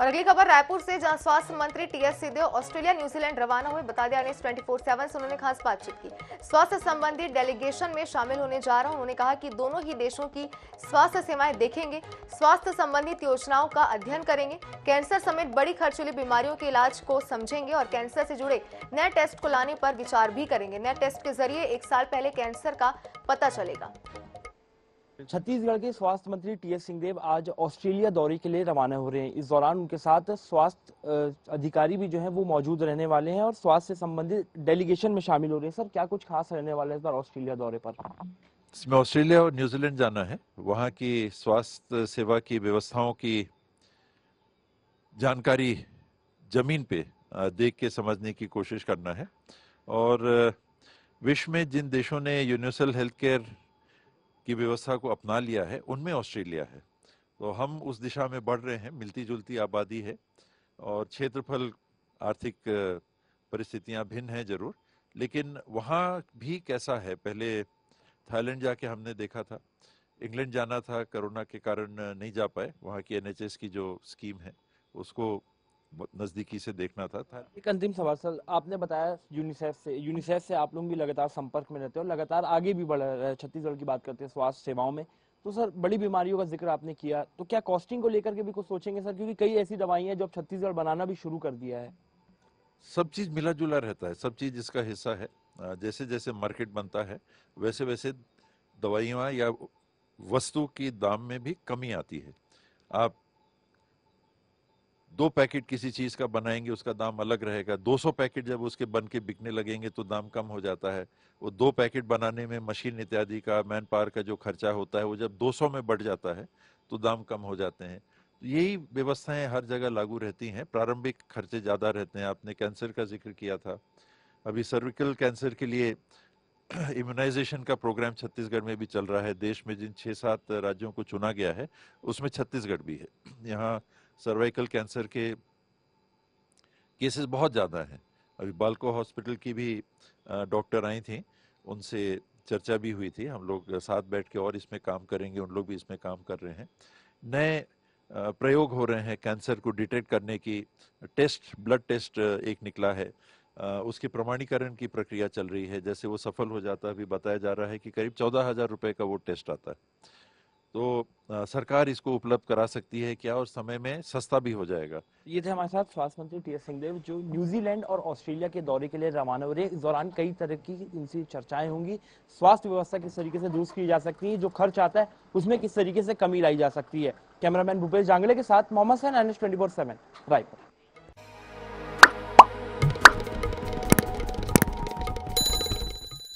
और अगली खबर रायपुर से जहां स्वास्थ्य मंत्री टीएस सिद्धे ऑस्ट्रेलिया न्यूजीलैंड रवाना हुए बता दिया ट्वेंटी फोर सेवन से उन्होंने खास बातचीत की स्वास्थ्य संबंधी डेलीगेशन में शामिल होने जा रहा उन्होंने कहा कि दोनों ही देशों की स्वास्थ्य सेवाएं देखेंगे स्वास्थ्य संबंधित योजनाओं का अध्ययन करेंगे कैंसर समेत बड़ी खर्चीली बीमारियों के इलाज को समझेंगे और कैंसर से जुड़े नए टेस्ट को लाने पर विचार भी करेंगे नए टेस्ट के जरिए एक साल पहले कैंसर का पता चलेगा छत्तीसगढ़ के स्वास्थ्य मंत्री टी एस सिंहदेव आज ऑस्ट्रेलिया दौरे के लिए रवाना हो रहे हैं इस दौरान उनके साथ स्वास्थ्य अधिकारी भी जो है वो मौजूद रहने वाले हैं और स्वास्थ्य से संबंधित डेलीगेशन में शामिल हो रहे हैं सर क्या कुछ खास रहने वाला है इस बार ऑस्ट्रेलिया दौरे पर इसमें ऑस्ट्रेलिया और न्यूजीलैंड जाना है वहाँ की स्वास्थ्य सेवा की व्यवस्थाओं की जानकारी जमीन पे देख के समझने की कोशिश करना है और विश्व में जिन देशों ने यूनिवर्सल हेल्थ केयर की व्यवस्था को अपना लिया है उनमें ऑस्ट्रेलिया है तो हम उस दिशा में बढ़ रहे हैं मिलती जुलती आबादी है और क्षेत्रफल आर्थिक परिस्थितियां भिन्न हैं जरूर लेकिन वहाँ भी कैसा है पहले थाईलैंड जाके हमने देखा था इंग्लैंड जाना था कोरोना के कारण नहीं जा पाए वहाँ की एनएचएस की जो स्कीम है उसको नजदीकी से देखना था, था। एक अंतिम सवाल सर आपने बताया यूनिसेफ से यूनिसेफ से आप लोग भी लगातार संपर्क में रहते हो लगातार आगे भी बढ़ रहे हैं छत्तीसगढ़ की बात करते हैं स्वास्थ्य सेवाओं में तो सर बड़ी बीमारियों का जिक्र आपने किया तो क्या कॉस्टिंग को लेकर के भी कुछ सोचेंगे सर क्योंकि कई ऐसी दवाइयां हैं जो अब छत्तीसगढ़ बनाना भी शुरू कर दिया है सब चीज मिला जुला रहता है सब चीज इसका हिस्सा है जैसे जैसे मार्केट बनता है वैसे वैसे दवाइयाँ या वस्तु की दाम में भी कमी आती है आप दो पैकेट किसी चीज़ का बनाएंगे उसका दाम अलग रहेगा 200 पैकेट जब उसके बन के बिकने लगेंगे तो दाम कम हो जाता है वो दो पैकेट बनाने में मशीन इत्यादि का मैन पावर का जो खर्चा होता है वो जब 200 में बढ़ जाता है तो दाम कम हो जाते हैं तो यही व्यवस्थाएं हर जगह लागू रहती हैं प्रारंभिक खर्चे ज़्यादा रहते हैं आपने कैंसर का जिक्र किया था अभी सर्विकल कैंसर के लिए इम्यूनाइजेशन का प्रोग्राम छत्तीसगढ़ में भी चल रहा है देश में जिन छः सात राज्यों को चुना गया है उसमें छत्तीसगढ़ भी है यहाँ सर्वाइकल कैंसर के केसेस बहुत ज़्यादा हैं अभी बालको हॉस्पिटल की भी डॉक्टर आई थी उनसे चर्चा भी हुई थी हम लोग साथ बैठ के और इसमें काम करेंगे उन लोग भी इसमें काम कर रहे हैं नए प्रयोग हो रहे हैं कैंसर को डिटेक्ट करने की टेस्ट ब्लड टेस्ट एक निकला है उसके प्रमाणीकरण की प्रक्रिया चल रही है जैसे वो सफल हो जाता है अभी बताया जा रहा है कि करीब चौदह हज़ार रुपये का वो टेस्ट आता है तो सरकार इसको उपलब्ध करा सकती है क्या और समय में सस्ता भी हो जाएगा ये थे हमारे साथ स्वास्थ्य मंत्री टी एस सिंहदेव जो न्यूजीलैंड और ऑस्ट्रेलिया के दौरे के लिए रवाना हो रहे इस दौरान कई तरह की इनसे चर्चाएं होंगी स्वास्थ्य व्यवस्था किस तरीके से दुरुस्त की जा सकती है जो खर्च आता है उसमें किस तरीके से कमी लाई जा सकती है कैमरामैन भूपेश जांगले के साथ Mohammad Sain N S twenty four seven Raipur